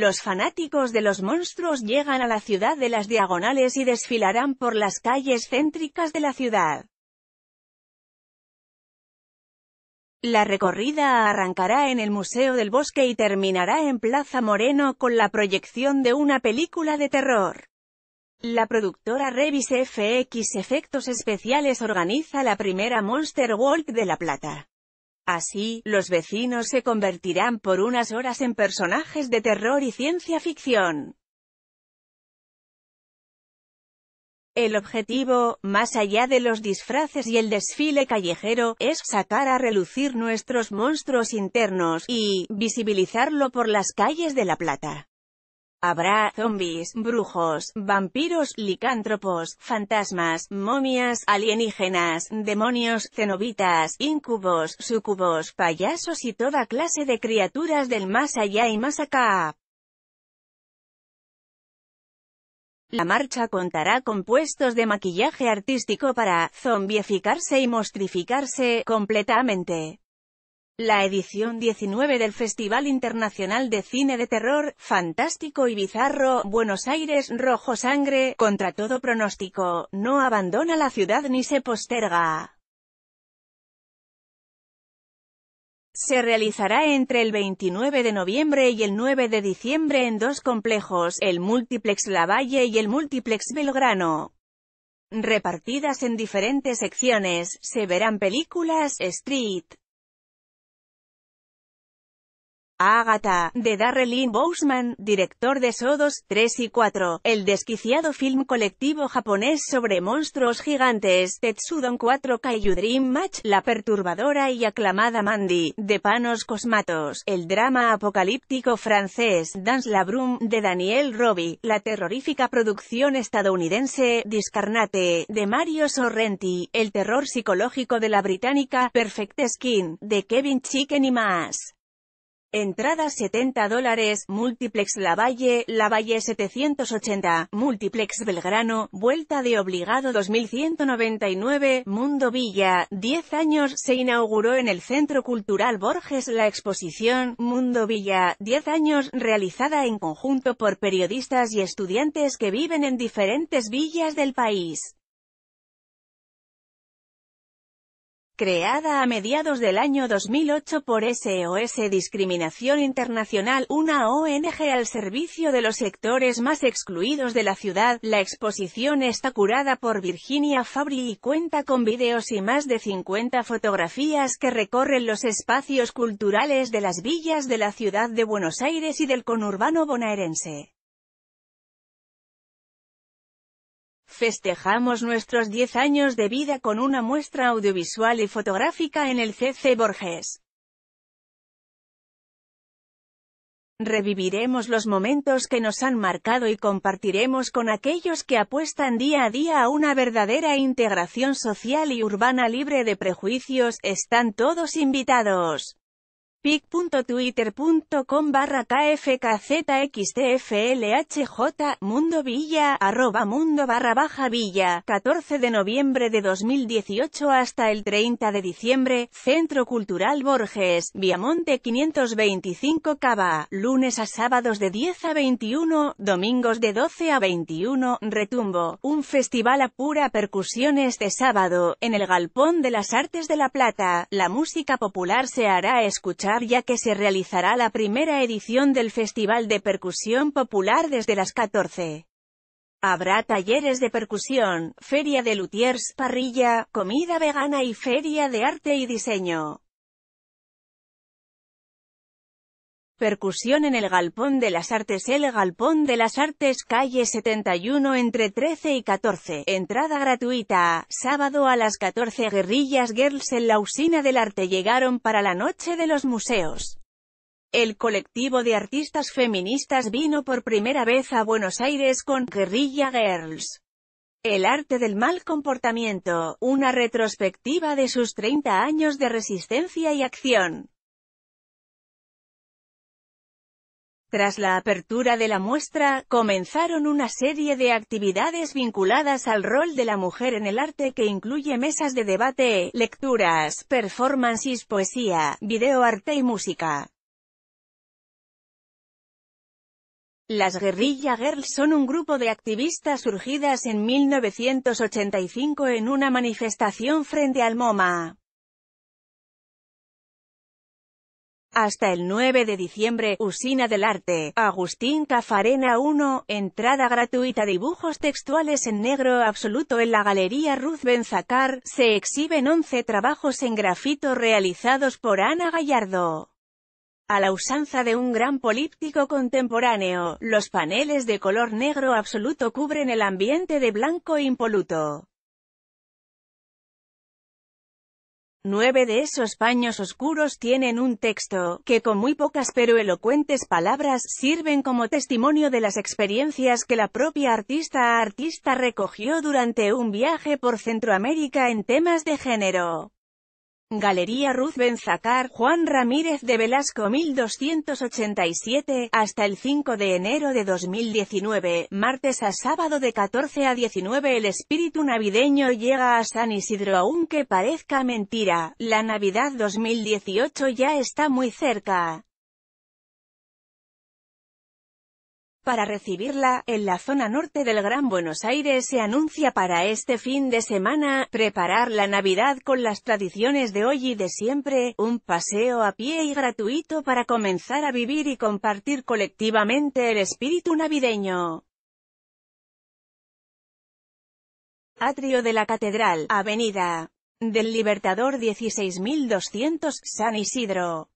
Los fanáticos de los monstruos llegan a la ciudad de las diagonales y desfilarán por las calles céntricas de la ciudad. La recorrida arrancará en el Museo del Bosque y terminará en Plaza Moreno con la proyección de una película de terror. La productora Revis FX Efectos Especiales organiza la primera Monster Walk de La Plata. Así, los vecinos se convertirán por unas horas en personajes de terror y ciencia ficción. El objetivo, más allá de los disfraces y el desfile callejero, es sacar a relucir nuestros monstruos internos, y, visibilizarlo por las calles de La Plata. Habrá zombis, brujos, vampiros, licántropos, fantasmas, momias, alienígenas, demonios, cenobitas, incubos, sucubos, payasos y toda clase de criaturas del más allá y más acá. La marcha contará con puestos de maquillaje artístico para zombificarse y mostrificarse completamente. La edición 19 del Festival Internacional de Cine de Terror, Fantástico y Bizarro, Buenos Aires Rojo Sangre, contra todo pronóstico, no abandona la ciudad ni se posterga. Se realizará entre el 29 de noviembre y el 9 de diciembre en dos complejos, el Multiplex Lavalle y el Multiplex Belgrano, repartidas en diferentes secciones, se verán películas, street, Agatha, de lynn Bousman, director de Sodos 3 y 4, el desquiciado film colectivo japonés sobre monstruos gigantes, Tetsudon 4 Kaiju Dream Match, la perturbadora y aclamada Mandy, de Panos Cosmatos, el drama apocalíptico francés, Dance la Brume, de Daniel Roby, la terrorífica producción estadounidense, Discarnate, de Mario Sorrenti, el terror psicológico de la británica, Perfect Skin, de Kevin Chicken y más. Entrada 70 dólares, Multiplex Lavalle, Lavalle 780, Multiplex Belgrano, Vuelta de Obligado 2199, Mundo Villa, 10 años, se inauguró en el Centro Cultural Borges la exposición, Mundo Villa, 10 años, realizada en conjunto por periodistas y estudiantes que viven en diferentes villas del país. creada a mediados del año 2008 por SOS Discriminación Internacional, una ONG al servicio de los sectores más excluidos de la ciudad. La exposición está curada por Virginia Fabri y cuenta con videos y más de 50 fotografías que recorren los espacios culturales de las villas de la ciudad de Buenos Aires y del conurbano bonaerense. Festejamos nuestros 10 años de vida con una muestra audiovisual y fotográfica en el CC Borges. Reviviremos los momentos que nos han marcado y compartiremos con aquellos que apuestan día a día a una verdadera integración social y urbana libre de prejuicios, están todos invitados pic.twitter.com barra kfkzxtflhj, mundo villa, arroba mundo barra baja villa, 14 de noviembre de 2018 hasta el 30 de diciembre, Centro Cultural Borges, Viamonte 525 Cava, lunes a sábados de 10 a 21, domingos de 12 a 21, Retumbo, un festival a pura percusión este sábado, en el Galpón de las Artes de la Plata, la música popular se hará escuchar ya que se realizará la primera edición del Festival de Percusión Popular desde las 14. Habrá talleres de percusión, feria de luthiers, parrilla, comida vegana y feria de arte y diseño. Percusión en el Galpón de las Artes El Galpón de las Artes calle 71 entre 13 y 14. Entrada gratuita. Sábado a las 14 guerrillas girls en la usina del arte llegaron para la noche de los museos. El colectivo de artistas feministas vino por primera vez a Buenos Aires con Guerrilla Girls. El arte del mal comportamiento, una retrospectiva de sus 30 años de resistencia y acción. Tras la apertura de la muestra, comenzaron una serie de actividades vinculadas al rol de la mujer en el arte que incluye mesas de debate, lecturas, performances, poesía, video arte y música. Las Guerrilla Girls son un grupo de activistas surgidas en 1985 en una manifestación frente al MoMA. Hasta el 9 de diciembre, Usina del Arte, Agustín Cafarena 1, entrada gratuita Dibujos textuales en negro absoluto en la Galería Ruth Benzacar, se exhiben 11 trabajos en grafito realizados por Ana Gallardo. A la usanza de un gran políptico contemporáneo, los paneles de color negro absoluto cubren el ambiente de blanco impoluto. Nueve de esos paños oscuros tienen un texto, que con muy pocas pero elocuentes palabras, sirven como testimonio de las experiencias que la propia artista a artista recogió durante un viaje por Centroamérica en temas de género. Galería Ruth Benzacar, Juan Ramírez de Velasco 1287, hasta el 5 de enero de 2019, martes a sábado de 14 a 19 el espíritu navideño llega a San Isidro aunque parezca mentira, la Navidad 2018 ya está muy cerca. Para recibirla, en la zona norte del Gran Buenos Aires se anuncia para este fin de semana, preparar la Navidad con las tradiciones de hoy y de siempre, un paseo a pie y gratuito para comenzar a vivir y compartir colectivamente el espíritu navideño. Atrio de la Catedral, Avenida del Libertador 16200, San Isidro.